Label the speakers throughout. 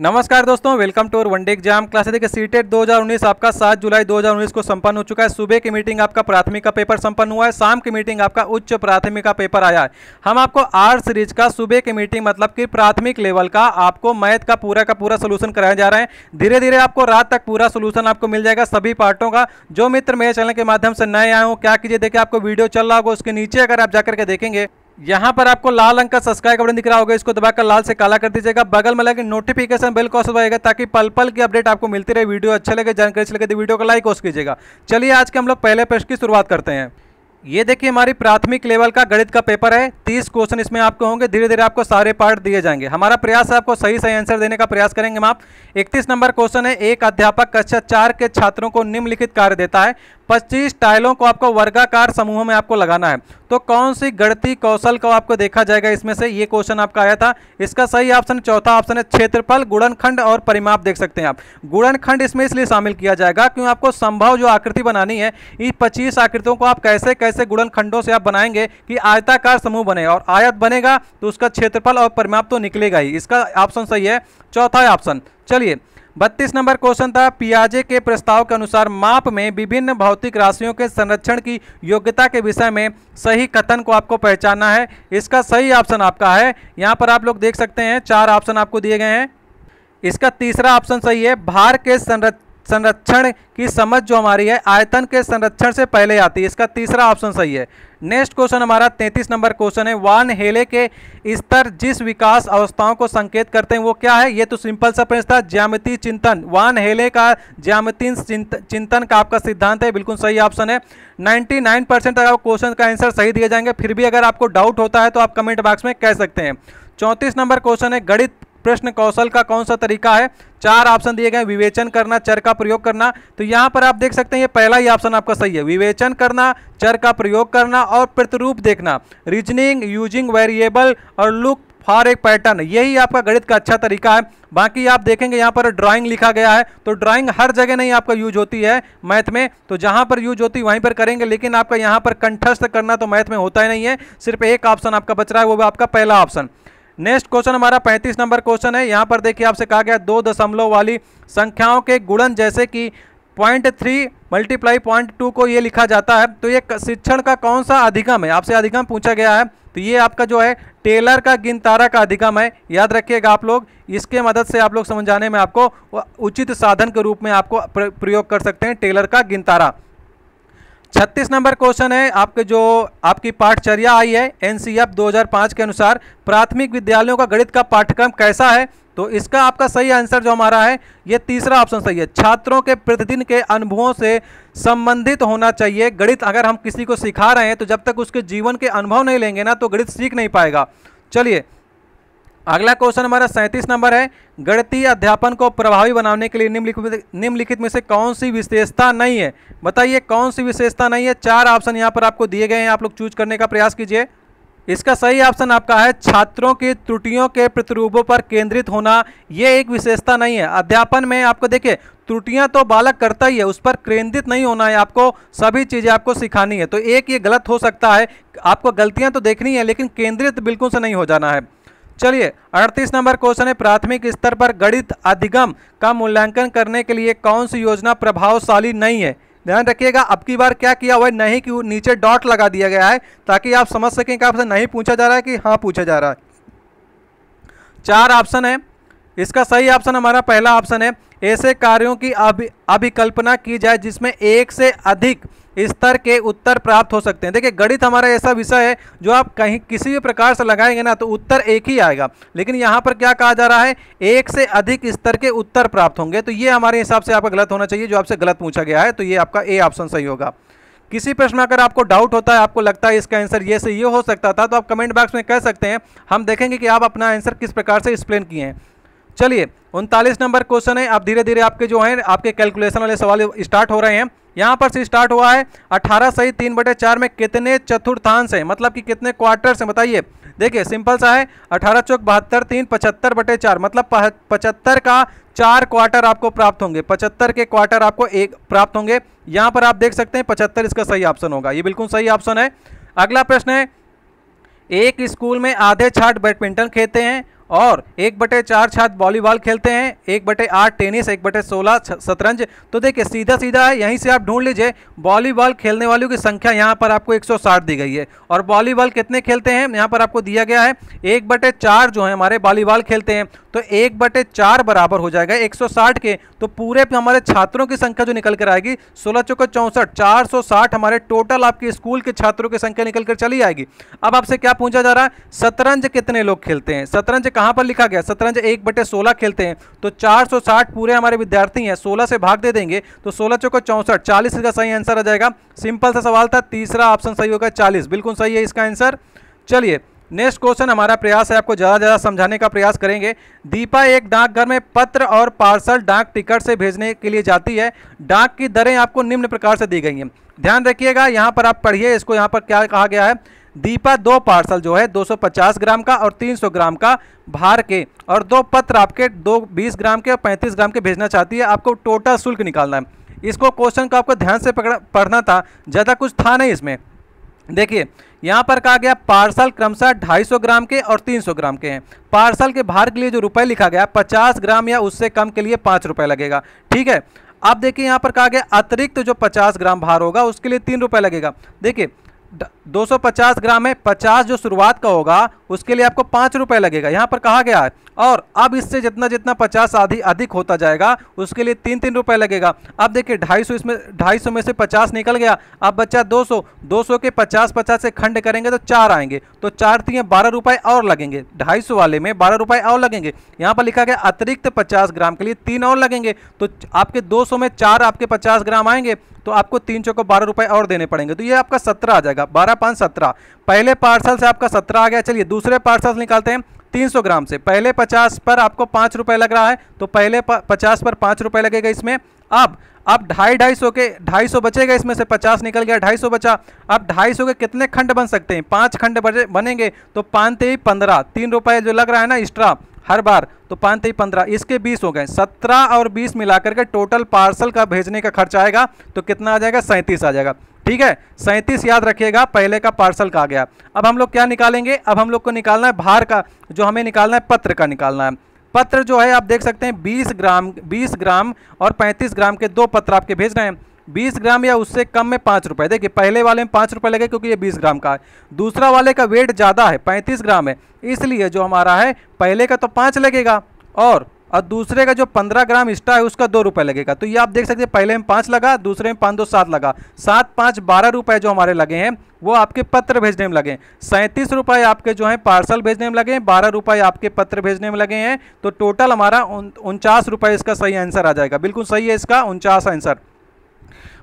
Speaker 1: नमस्कार दोस्तों welcome to our one day exam class देखिए सीटेट 2019 आपका 7 जुलाई 2019 को संपन्न हो चुका है सुबह की मीटिंग आपका प्राथमिक का पेपर संपन्न हुआ है शाम की मीटिंग आपका उच्च प्राथमिक का पेपर आया है हम आपको आर सीरीज का सुबह की मीटिंग मतलब कि प्राथमिक लेवल का आपको मैथ का पूरा का पूरा सोल्यूशन कराया जा रहा है धीरे धीरे आपको रात तक पूरा सोल्यूशन आपको मिल जाएगा सभी पार्टों का जो मित्र मेरे चैनल के माध्यम से नए आए हो क्या कीजिए देखिए आपको वीडियो चल रहा होगा उसके नीचे अगर आप जाकर के देखेंगे यहाँ पर आपको लाल रंग का सब्सक्राइब बटन दिख रहा होगा इसको दबाकर लाल से काला कर दीजिएगा बगल में लगे नोटिफिकेशन बेल कॉस होगा ताकि पल पल की अपडेट आपको मिलती रहे वीडियो अच्छे लगे जानकारी अच्छी लगे तो वीडियो को लाइक ऑस कीजिएगा चलिए आज के हम लोग पहले प्रश्न की शुरुआत करते हैं ये देखिए हमारी प्राथमिक लेवल का गणित का पेपर है तीस क्वेश्चन इसमें आपको होंगे धीरे धीरे आपको सारे पार्ट दिए जाएंगे हमारा प्रयास आपको सही सही आंसर देने का प्रयास करेंगे हम आप इकतीस नंबर क्वेश्चन है एक अध्यापक कक्षा चार के छात्रों को निम्नलिखित कार्य देता है पच्चीस टाइलों को आपको वर्गाकार समूह में आपको लगाना है तो कौन सी गणती कौशल को आपको देखा जाएगा इसमें से ये क्वेश्चन आपका आया था इसका सही ऑप्शन चौथा ऑप्शन है क्षेत्रफल गुणनखंड और परिमाप देख सकते हैं आप गुणनखंड इसमें इसलिए शामिल किया जाएगा क्योंकि आपको संभव जो आकृति बनानी है इन पच्चीस आकृतियों को आप कैसे कैसे गुणनखंडों से आप बनाएंगे कि आयताकार समूह बने और आयत बनेगा तो उसका क्षेत्रफल और परिमाप तो निकलेगा ही इसका ऑप्शन सही है चौथा ऑप्शन चलिए बत्तीस नंबर क्वेश्चन था पियाजे के प्रस्ताव के अनुसार माप में विभिन्न भौतिक राशियों के संरक्षण की योग्यता के विषय में सही कथन को आपको पहचानना है इसका सही ऑप्शन आपका है यहाँ पर आप लोग देख सकते हैं चार ऑप्शन आपको दिए गए हैं इसका तीसरा ऑप्शन सही है भार के संरक्षण संरक्षण की समझ जो हमारी है आयतन के संरक्षण से पहले आती है इसका तीसरा ऑप्शन सही है नेक्स्ट क्वेश्चन हमारा तैंतीस नंबर क्वेश्चन है वान हेले के स्तर जिस विकास अवस्थाओं को संकेत करते हैं वो क्या है ये तो सिंपल सा प्रश्न था ज्यामिति चिंतन वान हेले का ज्यामिति चिंतन का आपका सिद्धांत है बिल्कुल सही ऑप्शन है 99 परसेंट अगर आप क्वेश्चन का आंसर सही दिए जाएंगे फिर भी अगर आपको डाउट होता है तो आप कमेंट बॉक्स में कह सकते हैं चौंतीस नंबर क्वेश्चन है गणित प्रश्न कौशल का कौन सा तरीका है चार ऑप्शन दिए गए विवेचन करना चर का प्रयोग करना तो यहाँ पर आप देख सकते हैं ये पहला ही ऑप्शन आपका सही है विवेचन करना चर का प्रयोग करना और प्रतिरूप देखना रीजनिंग यूजिंग वेरिएबल और लुक फॉर एक पैटर्न यही आपका गणित का अच्छा तरीका है बाकी आप देखेंगे यहाँ पर ड्राइंग लिखा गया है तो ड्राइंग हर जगह नहीं आपका यूज होती है मैथ में तो जहाँ पर यूज होती है वहीं पर करेंगे लेकिन आपका यहाँ पर कंठस्थ करना तो मैथ में होता ही नहीं है सिर्फ एक ऑप्शन आपका बच रहा है वो आपका पहला ऑप्शन नेक्स्ट क्वेश्चन हमारा 35 नंबर क्वेश्चन है यहाँ पर देखिए आपसे कहा गया दो दशमलव वाली संख्याओं के गुणन जैसे कि point three multiply point two को ये लिखा जाता है तो ये शिक्षण का कौन सा अधिगम है आपसे अधिगम पूछा गया है तो ये आपका जो है टेलर का गिनतारा का अधिगम है याद रखिएगा आप लोग इसके मदद से आप लोग समझाने में आपको उचित साधन के रूप में आपको प्रयोग कर सकते हैं टेलर का गिनतारा छत्तीस नंबर क्वेश्चन है आपके जो आपकी पाठचर्या आई है एनसीएफ 2005 के अनुसार प्राथमिक विद्यालयों का गणित का पाठ्यक्रम कैसा है तो इसका आपका सही आंसर जो हमारा है ये तीसरा ऑप्शन सही है छात्रों के प्रतिदिन के अनुभवों से संबंधित होना चाहिए गणित अगर हम किसी को सिखा रहे हैं तो जब तक उसके जीवन के अनुभव नहीं लेंगे ना तो गणित सीख नहीं पाएगा चलिए अगला क्वेश्चन हमारा सैंतीस नंबर है गणतीय अध्यापन को प्रभावी बनाने के लिए निम्नलिखित निम्नलिखित में से कौन सी विशेषता नहीं है बताइए कौन सी विशेषता नहीं है चार ऑप्शन यहाँ पर आपको दिए गए हैं आप लोग चूज करने का प्रयास कीजिए इसका सही ऑप्शन आपका है छात्रों की त्रुटियों के प्रतिरूपों पर केंद्रित होना ये एक विशेषता नहीं है अध्यापन में आपको देखिए त्रुटियां तो बालक करता ही है उस पर केंद्रित नहीं होना है आपको सभी चीज़ें आपको सिखानी है तो एक ये गलत हो सकता है आपको गलतियां तो देखनी है लेकिन केंद्रित बिल्कुल से नहीं हो जाना है चलिए अड़तीस नंबर क्वेश्चन है प्राथमिक स्तर पर गणित अधिगम का मूल्यांकन करने के लिए कौन सी योजना प्रभावशाली नहीं है ध्यान रखिएगा अब की बार क्या किया हुआ है नहीं कि नीचे डॉट लगा दिया गया है ताकि आप समझ सकें कि आपसे नहीं पूछा जा रहा है कि हाँ पूछा जा रहा है चार ऑप्शन है इसका सही ऑप्शन हमारा पहला ऑप्शन है ऐसे कार्यों की अभिकल्पना की जाए जिसमें एक से अधिक स्तर के उत्तर प्राप्त हो सकते हैं देखिए गणित हमारा ऐसा विषय है जो आप कहीं किसी भी प्रकार से लगाएंगे ना तो उत्तर एक ही आएगा लेकिन यहाँ पर क्या कहा जा रहा है एक से अधिक स्तर के उत्तर प्राप्त होंगे तो ये हमारे हिसाब से आपका गलत होना चाहिए जो आपसे गलत पूछा गया है तो ये आपका ए ऑप्शन सही होगा किसी प्रश्न में अगर आपको डाउट होता है आपको लगता है इसका आंसर ये से ये हो सकता था तो आप कमेंट बॉक्स में कह सकते हैं हम देखेंगे कि आप अपना आंसर किस प्रकार से एक्सप्लेन किए हैं चलिए उनतालीस नंबर क्वेश्चन है आप धीरे धीरे आपके जो है आपके कैलकुलेशन वाले सवाल स्टार्ट हो रहे हैं यहाँ पर से स्टार्ट हुआ है अठारह सही तीन बटे चार में कितने चतुर्थांश हैं मतलब कि कितने क्वार्टर्स हैं बताइए देखिए सिंपल सा है अठारह चौक बहत्तर तीन पचहत्तर बटे चार मतलब पचहत्तर का चार क्वार्टर आपको प्राप्त होंगे पचहत्तर के क्वार्टर आपको एक प्राप्त होंगे यहाँ पर आप देख सकते हैं पचहत्तर इसका सही ऑप्शन होगा ये बिल्कुल सही ऑप्शन है अगला प्रश्न है एक स्कूल में आधे छाट बैडमिंटन खेलते हैं और एक बटे चार छात्र वॉलीबॉल खेलते हैं एक बटे आठ टेनिस एक बटे सोलह शतरंज तो देखिए सीधा सीधा है यहीं से आप ढूंढ लीजिए वॉलीबॉल खेलने वालों की संख्या यहाँ पर आपको 160 दी गई है और वॉलीबॉल कितने खेलते हैं यहाँ पर आपको दिया गया है एक बटे चार जो है हमारे वॉलीबॉल खेलते हैं तो एक बटे चार बराबर हो जाएगा 160 के तो पूरे हमारे छात्रों की संख्या जो निकल कर आएगी सोलह चौको चौंसठ चार हमारे टोटल आपके स्कूल के छात्रों की संख्या निकल कर चली आएगी अब आपसे क्या पूछा जा रहा है शतरंज कितने लोग खेलते हैं शतरंज कहाँ पर लिखा गया शतरंज एक बटे सोलह खेलते हैं तो चार पूरे हमारे विद्यार्थी हैं सोलह से भाग दे देंगे तो सोलह चौको चौंसठ चालीस इसका सही आंसर आ जाएगा सिंपल सा सवाल था तीसरा ऑप्शन सही होगा चालीस बिल्कुल सही है इसका आंसर चलिए नेक्स्ट क्वेश्चन हमारा प्रयास है आपको ज़्यादा ज़्यादा समझाने का प्रयास करेंगे दीपा एक डाकघर में पत्र और पार्सल डाक टिकट से भेजने के लिए जाती है डाक की दरें आपको निम्न प्रकार से दी गई हैं ध्यान रखिएगा यहाँ पर आप पढ़िए इसको यहाँ पर क्या कहा गया है दीपा दो पार्सल जो है 250 ग्राम का और 300 ग्राम का भार के और दो पत्र आपके दो बीस ग्राम के और पैंतीस ग्राम के भेजना चाहती है आपको टोटल शुल्क निकालना है इसको क्वेश्चन को आपको ध्यान से पढ़ना था ज़्यादा कुछ था नहीं इसमें देखिए यहाँ पर कहा गया पार्सल क्रमशः सौ ग्राम के और सौ ग्राम के हैं पार्सल के भार के लिए जो रुपए लिखा गया पचास ग्राम या उससे कम के लिए पाँच रुपये लगेगा ठीक है अब देखिए यहाँ पर कहा गया अतिरिक्त तो जो 50 ग्राम भार होगा उसके लिए तीन रुपये लगेगा देखिए 250 ग्राम है 50 जो शुरुआत का होगा उसके लिए आपको पाँच रुपये लगेगा यहाँ पर कहा गया है और अब इससे जितना जितना पचास आदि अधिक होता जाएगा उसके लिए तीन तीन रुपये लगेगा अब देखिए ढाई सौ इसमें ढाई सौ में से पचास निकल गया अब बच्चा दो सौ दो सौ के पचास पचास से खंड करेंगे तो चार आएंगे तो चार तीन बारह रुपये और लगेंगे ढाई सौ वाले में बारह रुपये और लगेंगे यहाँ पर लिखा गया अतिरिक्त पचास ग्राम के लिए तीन और लगेंगे तो आपके दो सौ में चार आपके पचास ग्राम आएंगे तो आपको तीन सौ को बारह रुपये और देने पड़ेंगे तो ये आपका सत्रह आ जाएगा बारह पाँच सत्रह पहले पार्सल से आपका सत्रह आ गया चलिए दूसरे पार्सल निकालते हैं 300 ग्राम से पहले 50 पर आपको पाँच रुपये लग रहा है तो पहले पचास 50 पर पाँच रुपये लगेगा इसमें अब अब ढाई ढाई सौ के ढाई सौ बचेगा इसमें से पचास निकल गया ढाई सौ बचा अब ढाई सौ के कितने खंड बन सकते हैं पाँच खंड बनेंगे तो पाँच ही पंद्रह तीन रुपये जो लग रहा है ना एक्स्ट्रा हर बार तो पाँच ही पंद्रह इसके बीस हो गए सत्रह और बीस मिलाकर के टोटल पार्सल का भेजने का खर्च आएगा तो कितना आ जाएगा सैंतीस आ जाएगा ठीक है सैंतीस याद रखिएगा पहले का पार्सल का गया अब हम लोग क्या निकालेंगे अब हम लोग को निकालना है भार का जो हमें निकालना है पत्र का निकालना है पत्र जो है आप देख सकते हैं बीस ग्राम बीस ग्राम और पैंतीस ग्राम के दो पत्र आपके भेज रहे हैं 20 ग्राम या उससे कम में पाँच रुपये देखिए पहले वाले में पाँच रुपये लगे क्योंकि ये 20 ग्राम का है दूसरा वाले का वेट ज़्यादा है 35 ग्राम है इसलिए जो हमारा है पहले का तो पाँच लगेगा और और दूसरे का जो पंद्रह ग्राम स्टा है उसका दो रुपये लगेगा तो ये आप देख सकते हैं पहले में पाँच लगा दूसरे में पाँच दो सात लगा सात पाँच बारह रुपये जो हमारे लगे हैं वो आपके पत्र भेजने में लगे सैंतीस रुपये आपके जो है पार्सल भेजने में लगे हैं बारह रुपये आपके पत्र भेजने में लगे हैं तो टोटल हमारा उनचास रुपये इसका सही आंसर आ जाएगा बिल्कुल सही है इसका उनचास आंसर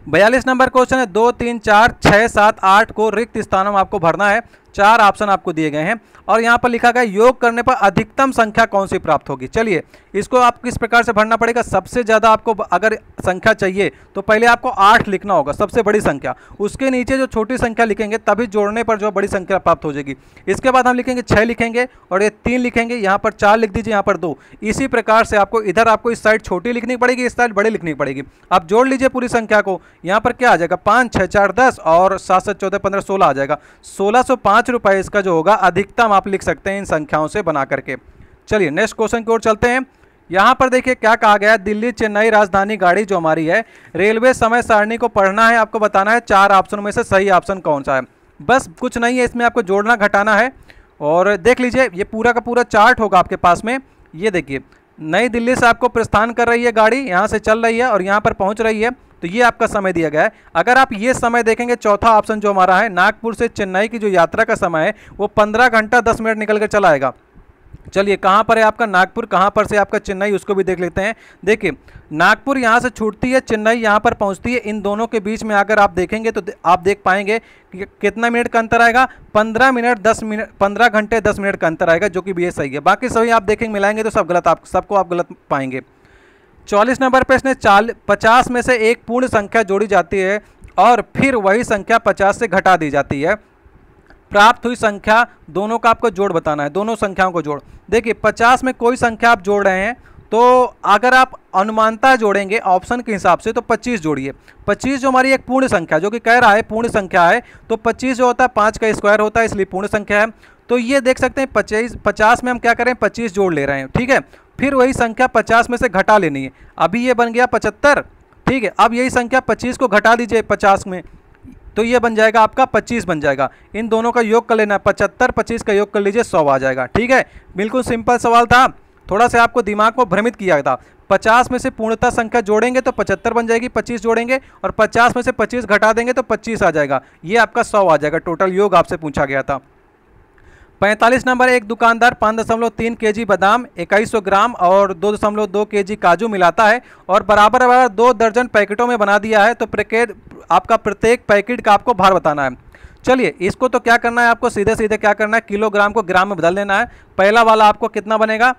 Speaker 1: बयालीस नंबर क्वेश्चन है दो तीन चार छः सात आठ को रिक्त स्थानों में आपको भरना है चार ऑप्शन आपको दिए गए हैं और यहाँ पर लिखा गया योग करने पर अधिकतम संख्या कौन सी प्राप्त होगी चलिए इसको आप किस प्रकार से भरना पड़ेगा सबसे ज़्यादा आपको अगर संख्या चाहिए तो पहले आपको आठ लिखना होगा सबसे बड़ी संख्या उसके नीचे जो छोटी संख्या लिखेंगे तभी जोड़ने पर जो बड़ी संख्या प्राप्त हो जाएगी इसके बाद हम लिखेंगे छः लिखेंगे और ये तीन लिखेंगे यहाँ पर चार लिख दीजिए यहाँ पर दो इसी प्रकार से आपको इधर आपको इस साइड छोटी लिखनी पड़ेगी इस साइड बड़ी लिखनी पड़ेगी आप जोड़ लीजिए पूरी संख्या को यहाँ पर क्या आ जाएगा पाँच छः चार दस और सात सात चौदह पंद्रह सोलह आ जाएगा सोलह सौ पाँच रुपये इसका जो होगा अधिकतम आप लिख सकते हैं इन संख्याओं से बना करके चलिए नेक्स्ट क्वेश्चन की ओर चलते हैं यहाँ पर देखिए क्या कहा गया है दिल्ली चेन्नई राजधानी गाड़ी जो हमारी है रेलवे समय सारणी को पढ़ना है आपको बताना है चार ऑप्शन में से सही ऑप्शन कौन सा है बस कुछ नहीं है इसमें आपको जोड़ना घटाना है और देख लीजिए ये पूरा का पूरा चार्ट होगा आपके पास में ये देखिए नई दिल्ली से आपको प्रस्थान कर रही है गाड़ी यहाँ से चल रही है और यहाँ पर पहुँच रही है तो ये आपका समय दिया गया है अगर आप ये समय देखेंगे चौथा ऑप्शन जो हमारा है नागपुर से चेन्नई की जो यात्रा का समय है वो पंद्रह घंटा दस मिनट निकल कर चला आएगा चलिए कहाँ पर है आपका नागपुर कहाँ पर से आपका चेन्नई उसको भी देख लेते हैं देखिए नागपुर यहाँ से छूटती है चेन्नई यहाँ पर पहुँचती है इन दोनों के बीच में अगर आप देखेंगे तो आप देख पाएंगे कि कितना मिनट का अंतर आएगा पंद्रह मिनट दस मिनट पंद्रह घंटे दस मिनट का अंतर आएगा जो कि भी सही है बाकी सभी आप देखेंगे मिलाएंगे तो सब गलत आप सबको आप गलत पाएंगे चौलीस नंबर प्रश्न चाल पचास में से एक पूर्ण संख्या जोड़ी जाती है और फिर वही संख्या पचास से घटा दी जाती है प्राप्त हुई संख्या दोनों का आपको जोड़ बताना है दोनों संख्याओं को जोड़ देखिए पचास में कोई संख्या आप जोड़ रहे हैं तो अगर आप अनुमानता जोड़ेंगे ऑप्शन के हिसाब से तो 25 जोड़िए 25 जो हमारी एक पूर्ण संख्या जो कि कह रहा है पूर्ण संख्या है तो 25 जो होता है पाँच का स्क्वायर होता है इसलिए पूर्ण संख्या है तो ये देख सकते हैं पच्चीस पचास में हम क्या करें पच्चीस जोड़ ले रहे हैं ठीक है फिर वही संख्या पचास में से घटा लेनी है अभी ये बन गया पचहत्तर ठीक है अब यही संख्या पच्चीस को घटा दीजिए पचास में तो ये बन जाएगा आपका पच्चीस बन जाएगा इन दोनों का योग कर लेना है पचहत्तर पच्चीस का योग कर लीजिए सौ आ जाएगा ठीक है बिल्कुल सिंपल सवाल था थोड़ा सा आपको दिमाग को भ्रमित किया था पचास में से पूर्णता संख्या जोड़ेंगे तो पचहत्तर बन जाएगी पच्चीस जोड़ेंगे और पचास में से पच्चीस घटा देंगे तो पच्चीस आ जाएगा ये आपका सौ आ जाएगा टोटल योग आपसे पूछा गया था पैंतालीस नंबर एक दुकानदार पाँच दशमलव तीन के जी बादाम इक्कीस सौ ग्राम और दो दशमलव दो के जी काजू मिलाता है और बराबर बराबर दो दर्जन पैकेटों में बना दिया है तो प्रकेट आपका प्रत्येक पैकेट का आपको भार बताना है चलिए इसको तो क्या करना है आपको सीधे सीधे क्या करना है किलोग्राम को ग्राम में बदल देना है पहला वाला आपको कितना बनेगा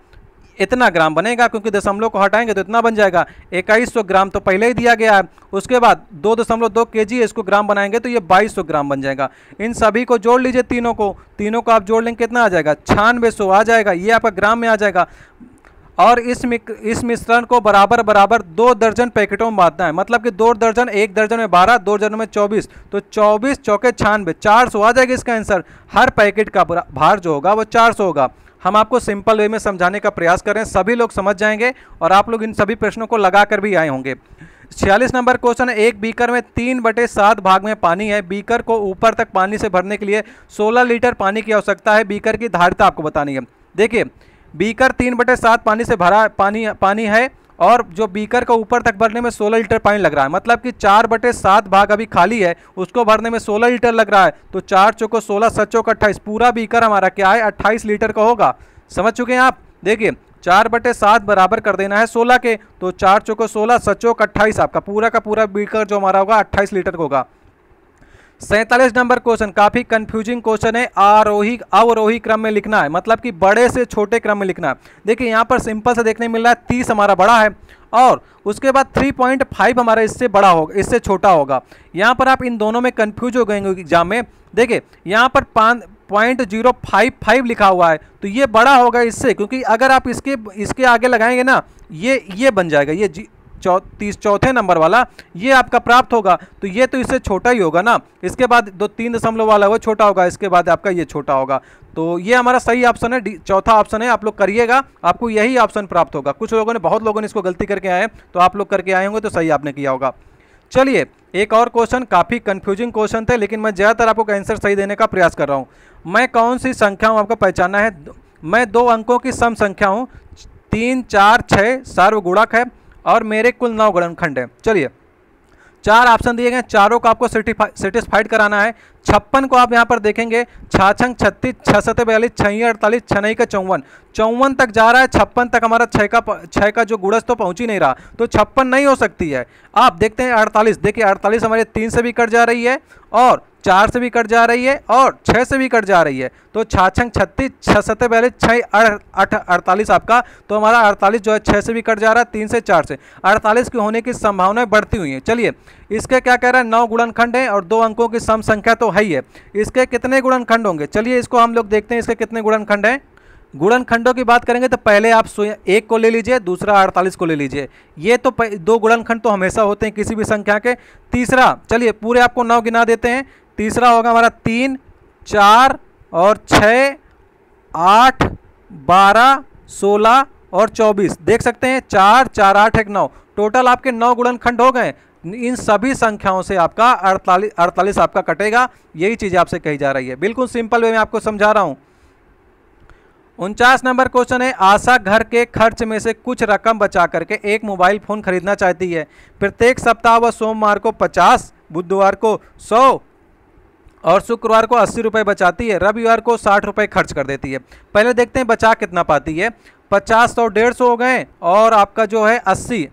Speaker 1: इतना ग्राम बनेगा क्योंकि दशमलव को हटाएंगे तो इतना बन जाएगा इक्कीस सौ ग्राम तो पहले ही दिया गया है उसके बाद दो दशमलव दो के जी इसको ग्राम बनाएंगे तो ये बाईस सौ ग्राम बन जाएगा इन सभी को जोड़ लीजिए तीनों को तीनों को आप जोड़ लेंगे कितना आ जाएगा छानबे सौ आ जाएगा ये आपका ग्राम में आ जाएगा और इस इस मिश्रण को बराबर बराबर दो दर्जन पैकेटों में बांधना है मतलब कि दो दर्जन एक दर्जन में बारह दो दर्जन में चौबीस तो चौबीस चौके छानबे चार सौ आ जाएगा इसका आंसर हर पैकेट का भार जो होगा वो चार सौ होगा हम आपको सिंपल वे में समझाने का प्रयास कर रहे हैं सभी लोग समझ जाएंगे और आप लोग इन सभी प्रश्नों को लगा कर भी आए होंगे छियालीस नंबर क्वेश्चन है एक बीकर में तीन बटे सात भाग में पानी है बीकर को ऊपर तक पानी से भरने के लिए 16 लीटर पानी की आवश्यकता है बीकर की धारिता आपको बतानी है देखिए बीकर तीन बटे सात पानी से भरा पानी पानी है और जो बीकर का ऊपर तक भरने में 16 लीटर पानी लग रहा है मतलब कि चार बटे सात भाग अभी खाली है उसको भरने में 16 लीटर लग रहा है तो चार चौको सोलह सत चौको अट्ठाईस पूरा बीकर हमारा क्या है अट्ठाईस लीटर का होगा समझ चुके हैं आप देखिए चार बटे सात बराबर कर देना है सोलह के तो चार चौको सोलह सचौक अट्ठाईस आपका पूरा का पूरा बीकर जो हमारा होगा अट्ठाईस लीटर का होगा सैंतालीस नंबर क्वेश्चन काफ़ी कंफ्यूजिंग क्वेश्चन है आरोही अवरोही क्रम में लिखना है मतलब कि बड़े से छोटे क्रम में लिखना है देखिए यहाँ पर सिंपल से देखने मिल रहा है तीस हमारा बड़ा है और उसके बाद 3.5 हमारा इससे बड़ा होगा इससे छोटा होगा यहाँ पर आप इन दोनों में कन्फ्यूज हो गए एग्जाम में देखिए यहाँ पर पाँच पॉइंट जीरो फाइव फाइव लिखा हुआ है तो ये बड़ा होगा इससे क्योंकि अगर आप इसके इसके आगे लगाएंगे ना ये ये बन जाएगा ये जी तीस चौथे नंबर वाला ये आपका प्राप्त होगा तो ये तो इससे छोटा ही होगा ना इसके बाद दो तीन दशमलव वाला वो छोटा होगा इसके बाद आपका ये छोटा होगा तो ये हमारा सही ऑप्शन है चौथा ऑप्शन है आप लोग करिएगा आपको यही ऑप्शन प्राप्त होगा कुछ लोगों ने बहुत लोगों ने इसको गलती करके आए तो आप लोग करके आए होंगे तो सही आपने किया होगा चलिए एक और क्वेश्चन काफ़ी कंफ्यूजिंग क्वेश्चन थे लेकिन मैं ज़्यादातर आपको आंसर सही देने का प्रयास कर रहा हूँ मैं कौन सी संख्याओं आपको पहचाना है मैं दो अंकों की सम संख्या हूँ तीन चार छः सार्वगुणक है और मेरे कुल नौ गणनखंड हैं चलिए चार ऑप्शन दिए गए चारों को आपको सेटिस्फाइड कराना है छप्पन को आप यहाँ पर देखेंगे छाछंग छत्तीस छः सत्य बयालीस छही अड़तालीस छनई का चौवन चौवन तक जा रहा है छप्पन तक हमारा छः का छः का जो गुड़स तो पहुँच ही नहीं रहा तो छप्पन नहीं हो सकती है आप देखते हैं अड़तालीस देखिए अड़तालीस हमारे तीन से भी कट जा रही है और चार से भी कट जा रही है और छः से भी कट जा रही है तो छाछंग छत्तीस छः सत बयालीस छः अठ अड़तालीस आपका तो हमारा अड़तालीस जो है छः से भी कट जा रहा है तीन से चार से अड़तालीस के होने की संभावनाएं बढ़ती हुई हैं चलिए इसके क्या कह रहा है नौ गुणनखंड है और दो अंकों की सम संख्या तो हाई है इसके कितने गुणनखंड होंगे चलिए इसको हम लोग देखते हैं इसके कितने गुणनखंड हैं गुणनखंडों की बात करेंगे तो पहले आप एक को ले लीजिए दूसरा अड़तालीस को ले लीजिए ये तो दो गुणनखंड तो हमेशा होते हैं किसी भी संख्या के तीसरा चलिए पूरे आपको नौ गिना देते हैं तीसरा होगा हमारा तीन चार और छः आठ बारह सोलह और चौबीस देख सकते हैं चार चार आठ एक नौ टोटल आपके नौ गुणनखंड हो गए इन सभी संख्याओं से आपका अड़तालीस अड़तालीस आपका कटेगा यही चीज़ आपसे कही जा रही है बिल्कुल सिंपल वे में आपको समझा रहा हूँ उनचास नंबर क्वेश्चन है आशा घर के खर्च में से कुछ रकम बचा करके एक मोबाइल फ़ोन खरीदना चाहती है प्रत्येक सप्ताह व सोमवार को पचास बुधवार को सौ और शुक्रवार को अस्सी रुपये बचाती है रविवार को साठ रुपये खर्च कर देती है पहले देखते हैं बचा कितना पाती है पचास सौ तो डेढ़ सौ हो गए और आपका जो है अस्सी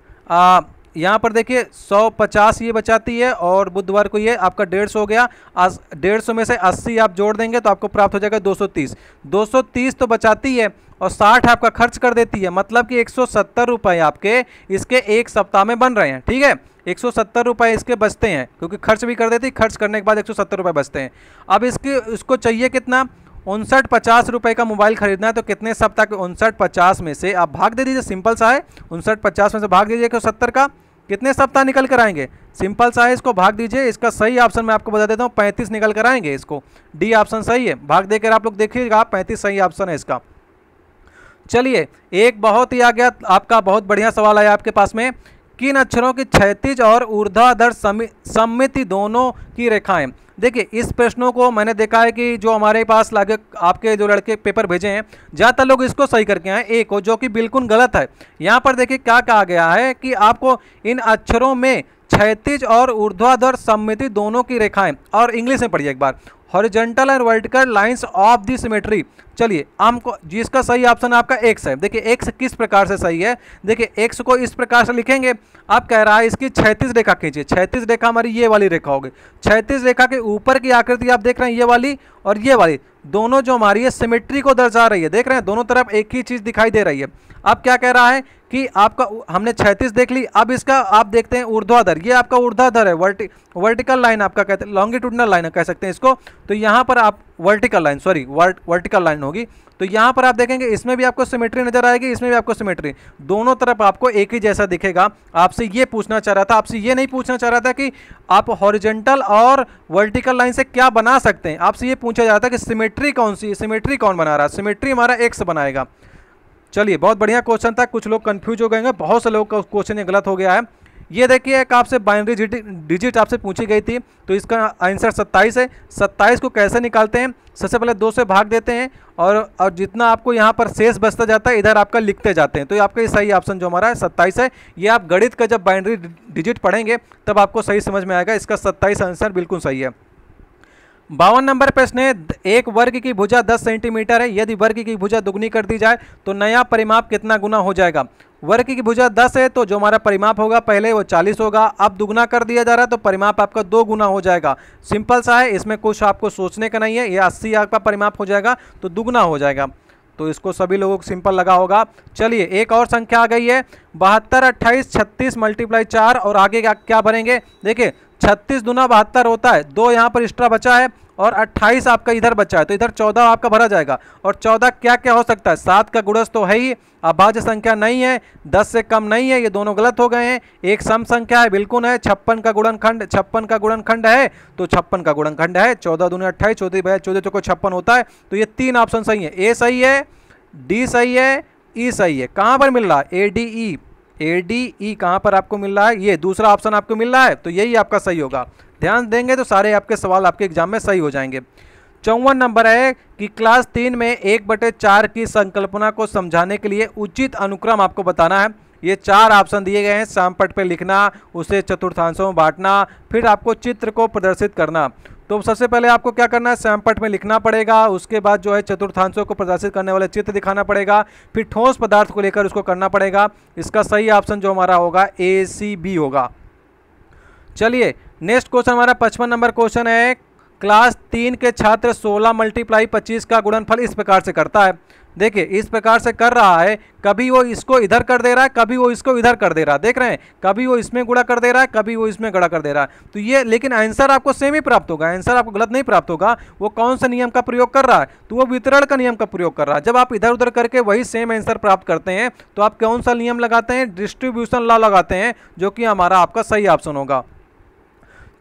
Speaker 1: यहाँ पर देखिए 150 ये बचाती है और बुधवार को ये आपका 150 हो गया डेढ़ सौ में से 80 आप जोड़ देंगे तो आपको प्राप्त हो जाएगा 230 230 तो बचाती है और 60 आपका खर्च कर देती है मतलब कि एक रुपए आपके इसके एक सप्ताह में बन रहे हैं ठीक है एक रुपए इसके बचते हैं क्योंकि खर्च भी कर देती खर्च करने के बाद एक रुपए बचते हैं अब इसके इसको चाहिए कितना उनसठ पचास रुपये का मोबाइल खरीदना है तो कितने सब तक उनसठ पचास में से आप भाग दे दीजिए सिंपल सा है उनसठ पचास में से भाग दीजिए कि सत्तर का कितने सप्ताह निकल कर आएंगे सिंपल सा है इसको भाग दीजिए इसका सही ऑप्शन मैं आपको बता देता हूँ पैंतीस निकल कर आएंगे इसको डी ऑप्शन सही है भाग देकर आप लोग देखिएगा पैंतीस सही ऑप्शन है इसका चलिए एक बहुत ही आ गया आपका बहुत बढ़िया सवाल आया आपके पास में किन अक्षरों की क्षैतिज और ऊर्ध्वाधर सम्मिति दोनों की रेखाएं देखिए इस प्रश्नों को मैंने देखा है कि जो हमारे पास लागे आपके जो लड़के पेपर भेजे हैं ज़्यादातर लोग इसको सही करके आए एक को जो कि बिल्कुल गलत है यहाँ पर देखिए क्या कहा गया है कि आपको इन अक्षरों में क्षैतिज और ऊर्ध्वाधर सम्मिति दोनों की रेखाएं और इंग्लिश में पढ़िए एक बार horizontal and vertical lines of the symmetry चलिए हमको जिसका सही ऑप्शन आपका एक्स है देखिए एक्स किस प्रकार से सही है देखिए एक्स को इस प्रकार से लिखेंगे आप कह रहा है इसकी छैतीस रेखा खींचिए छैतीस रेखा हमारी ये वाली रेखा होगी छैतीस रेखा के ऊपर की आकृति आप देख रहे हैं ये वाली और ये वाली दोनों जो हमारी है सिमेट्री को दर्शा रही है देख रहे हैं दोनों तरफ एक ही चीज़ दिखाई दे रही है अब क्या कह रहा है कि आपका हमने 36 देख ली अब इसका आप देखते हैं ऊर्ध्वाधर ये आपका ऊर्ध्वाधर है वर्टि वर्टिकल लाइन आपका कहते हैं लॉन्गिट्यूडनल लाइन कह सकते हैं इसको तो यहाँ पर आप vertical line sorry vert vertical line होगी तो यहाँ पर आप देखेंगे इसमें भी आपको सिमेट्री नजर आएगी इसमें भी आपको सिमेट्री दोनों तरफ आपको एक ही जैसा दिखेगा आपसे ये पूछना चाह रहा था आपसे ये नहीं पूछना चाह रहा था कि आप हॉरिजेंटल और वर्टिकल लाइन से क्या बना सकते हैं आपसे ये पूछा जा रहा था कि सिमेट्री कौन सी सिमेट्री कौन बना रहा है सिमेट्री हमारा एक्स बनाएगा चलिए बहुत बढ़िया क्वेश्चन था कुछ लोग कन्फ्यूज हो गए हैं बहुत से लोग का क्वेश्चन ये गलत हो गया है ये देखिए एक आपसे बाइनरी डिजिट आपसे पूछी गई थी तो इसका आंसर 27 है 27 को कैसे निकालते हैं सबसे पहले दो से भाग देते हैं और और जितना आपको यहाँ पर शेष बचता जाता है इधर आपका लिखते जाते हैं तो आपका सही ऑप्शन जो हमारा है सत्ताईस है ये आप गणित का जब बाइनरी डिजिट पढ़ेंगे तब आपको सही समझ में आएगा इसका सत्ताईस आंसर बिल्कुल सही है बावन नंबर प्रश्न है एक वर्ग की भुजा 10 सेंटीमीटर है यदि वर्ग की भुजा दुगनी कर दी जाए तो नया परिमाप कितना गुना हो जाएगा वर्ग की भुजा 10 है तो जो हमारा परिमाप होगा पहले वो 40 होगा अब दुगना कर दिया जा रहा है तो परिमाप आपका दो गुना हो जाएगा सिंपल सा है इसमें कुछ आपको सोचने का नहीं है ये अस्सी आपका परिमाप हो जाएगा तो दुगुना हो जाएगा तो इसको सभी लोगों को सिंपल लगा होगा चलिए एक और संख्या आ गई है बहत्तर अट्ठाईस छत्तीस मल्टीप्लाई चार और आगे क्या क्या देखिए छत्तीस दुना बहत्तर होता है दो यहाँ पर एक्स्ट्रा बचा है और 28 आपका इधर बचा है तो इधर 14 आपका भरा जाएगा और 14 क्या क्या हो सकता है सात का गुड़स तो है ही अभाज्य संख्या नहीं है 10 से कम नहीं है ये दोनों गलत हो गए हैं एक सम संख्या है बिल्कुल है छप्पन का गुणनखंड छप्पन का गुणनखंड है तो छप्पन का गुणनखंड है चौदह दूनी अट्ठाईस चौदह बया चौदह चौको छप्पन होता है तो ये तीन ऑप्शन सही है ए सही है डी सही है ई सही है कहाँ पर मिल रहा है A D E A D E कहाँ पर आपको मिल रहा है ये दूसरा ऑप्शन आपको मिल रहा है तो यही आपका सही होगा ध्यान देंगे तो सारे आपके सवाल आपके एग्जाम में सही हो जाएंगे चौवन नंबर है कि क्लास तीन में एक बटे चार की संकल्पना को समझाने के लिए उचित अनुक्रम आपको बताना है ये चार ऑप्शन दिए गए हैं पट पे लिखना उसे चतुर्थांशों में बांटना फिर आपको चित्र को प्रदर्शित करना तो सबसे पहले आपको क्या करना है सैमपट में लिखना पड़ेगा उसके बाद जो है चतुर्थांशों को प्रदर्शित करने वाले चित्र दिखाना पड़ेगा फिर ठोस पदार्थ को लेकर उसको करना पड़ेगा इसका सही ऑप्शन जो हमारा होगा ए सी बी होगा चलिए नेक्स्ट क्वेश्चन हमारा पचपन नंबर क्वेश्चन है क्लास तीन के छात्र सोलह मल्टीप्लाई पच्चीस का गुणनफल इस प्रकार से करता है देखिए इस प्रकार से कर रहा है कभी वो इसको इधर कर दे रहा है कभी वो इसको इधर कर दे रहा है देख रहे हैं कभी वो इसमें गुड़ा कर दे रहा है कभी वो इसमें गुड़ा कर दे रहा है तो ये लेकिन आंसर आपको सेम ही प्राप्त होगा आंसर आपको गलत नहीं प्राप्त होगा वो कौन सा नियम का प्रयोग कर रहा है तो वो वितरण का नियम का प्रयोग कर रहा है जब आप इधर उधर करके वही सेम आंसर प्राप्त करते हैं तो आप कौन सा नियम लगाते हैं डिस्ट्रीब्यूशन लॉ लगाते हैं जो कि हमारा आपका सही ऑप्शन होगा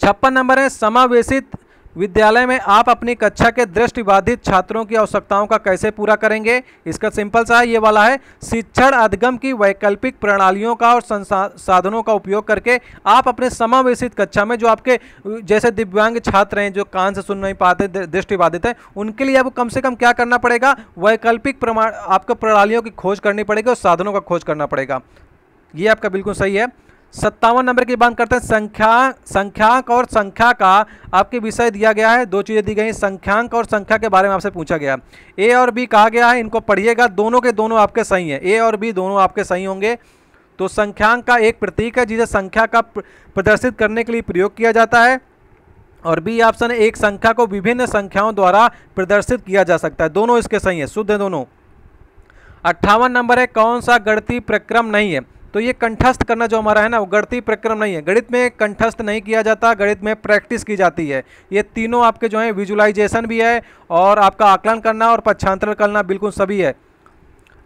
Speaker 1: छप्पन नंबर है समावेशित विद्यालय में आप अपनी कक्षा के दृष्टिबाधित छात्रों की आवश्यकताओं का कैसे पूरा करेंगे इसका सिंपल सा ये वाला है शिक्षण अधिगम की वैकल्पिक प्रणालियों का और साधनों का उपयोग करके आप अपने समावेशित कक्षा में जो आपके जैसे दिव्यांग छात्र हैं जो कान से सुन नहीं पाते दृष्टिबाधित हैं उनके लिए आपको कम से कम क्या करना पड़ेगा वैकल्पिक प्रमाण आपको प्रणालियों की खोज करनी पड़ेगी और साधनों का खोज करना पड़ेगा ये आपका बिल्कुल सही है सत्तावन नंबर की बात करते हैं संख्या संख्यांक और संख्या का आपके विषय दिया गया है दो चीज़ें दी गई संख्यांक और संख्या के बारे में आपसे पूछा गया ए और बी कहा गया है इनको पढ़िएगा दोनों के दोनों आपके सही हैं ए और बी दोनों आपके सही होंगे तो संख्यांक का एक प्रतीक है जिसे संख्या का प्रदर्शित करने के लिए प्रयोग किया जाता है और बी ऑप्शन एक संख्या को विभिन्न संख्याओं द्वारा प्रदर्शित किया जा सकता है दोनों इसके सही है शुद्ध है दोनों अट्ठावन नंबर है कौन सा गणती प्रक्रम नहीं है तो ये कंठस्थ करना जो हमारा है ना वो गणितीय प्रक्रम नहीं है गणित में कंठस्थ नहीं किया जाता गणित में प्रैक्टिस की जाती है ये तीनों आपके जो है विजुलाइजेशन भी है और आपका आकलन करना और पक्षांतरण करना बिल्कुल सभी है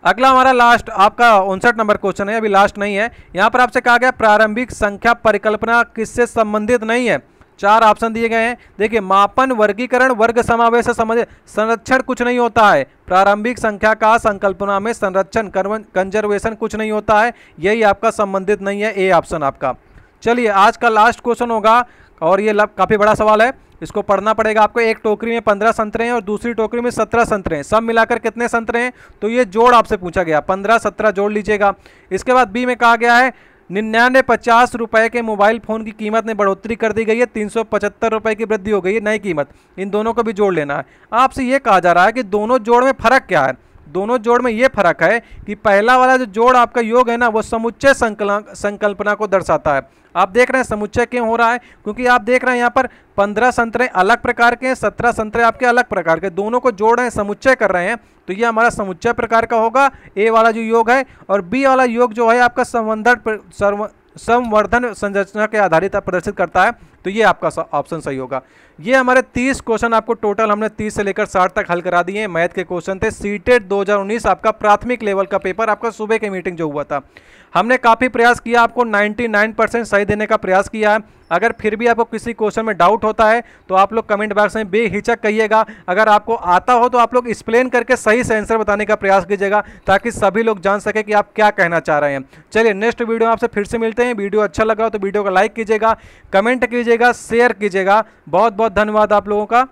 Speaker 1: अगला हमारा लास्ट आपका उनसठ नंबर क्वेश्चन है अभी लास्ट नहीं है यहाँ पर आपसे कहा गया प्रारंभिक संख्या परिकल्पना किससे संबंधित नहीं है चार ऑप्शन दिए गए हैं देखिए मापन वर्गीकरण वर्ग समावेश समझ संरक्षण कुछ नहीं होता है प्रारंभिक संख्या का संकल्पना में संरक्षण कंजर्वेशन कुछ नहीं होता है यही आपका संबंधित नहीं है ए ऑप्शन आपका चलिए आज का लास्ट क्वेश्चन होगा और ये काफ़ी बड़ा सवाल है इसको पढ़ना पड़ेगा आपको एक टोकरी में पंद्रह संतरे हैं और दूसरी टोकरी में सत्रह संतरे हैं सब मिलाकर कितने संतरे हैं तो ये जोड़ आपसे पूछा गया पंद्रह सत्रह जोड़ लीजिएगा इसके बाद बी में कहा गया है निन्यानवे पचास रुपये के मोबाइल फ़ोन की कीमत में बढ़ोतरी कर दी गई है तीन सौ पचहत्तर रुपये की वृद्धि हो गई है नई कीमत इन दोनों को भी जोड़ लेना है आपसे ये कहा जा रहा है कि दोनों जोड़ में फ़र्क क्या है दोनों जोड़ में ये फर्क है कि पहला वाला जो जोड़ आपका योग है ना वो समुच्चय संकल्प संकल्पना को दर्शाता है आप देख रहे हैं समुच्चय क्यों हो रहा है क्योंकि आप देख रहे हैं यहाँ पर पंद्रह संतरे अलग प्रकार के हैं सत्रह संतरे आपके अलग प्रकार के दोनों को जोड़ रहे हैं समुच्चय कर रहे हैं तो ये हमारा समुच्चय प्रकार का होगा ए वाला जो योग है और बी वाला योग जो है आपका संवर्धन संवर्धन संरचना के आधारित प्रदर्शित करता है तो ये आपका ऑप्शन सही होगा ये हमारे 30 क्वेश्चन आपको टोटल हमने 30 से लेकर 60 तक हल करा दिए मैथ के क्वेश्चन थे सीटेड 2019 आपका प्राथमिक लेवल का पेपर आपका सुबह के मीटिंग जो हुआ था हमने काफ़ी प्रयास किया आपको 99% सही देने का प्रयास किया है अगर फिर भी आपको किसी क्वेश्चन में डाउट होता है तो आप लोग कमेंट बॉक्स में बेहिचक कहिएगा अगर आपको आता हो तो आप लोग एक्सप्लेन करके सही से आंसर बताने का प्रयास कीजिएगा ताकि सभी लोग जान सके कि आप क्या कहना चाह रहे हैं चलिए नेक्स्ट वीडियो आपसे फिर से मिलते हैं वीडियो अच्छा लगा हो तो वीडियो को लाइक कीजिएगा कमेंट कीजिएगा शेयर कीजिएगा बहुत बहुत धन्यवाद आप लोगों का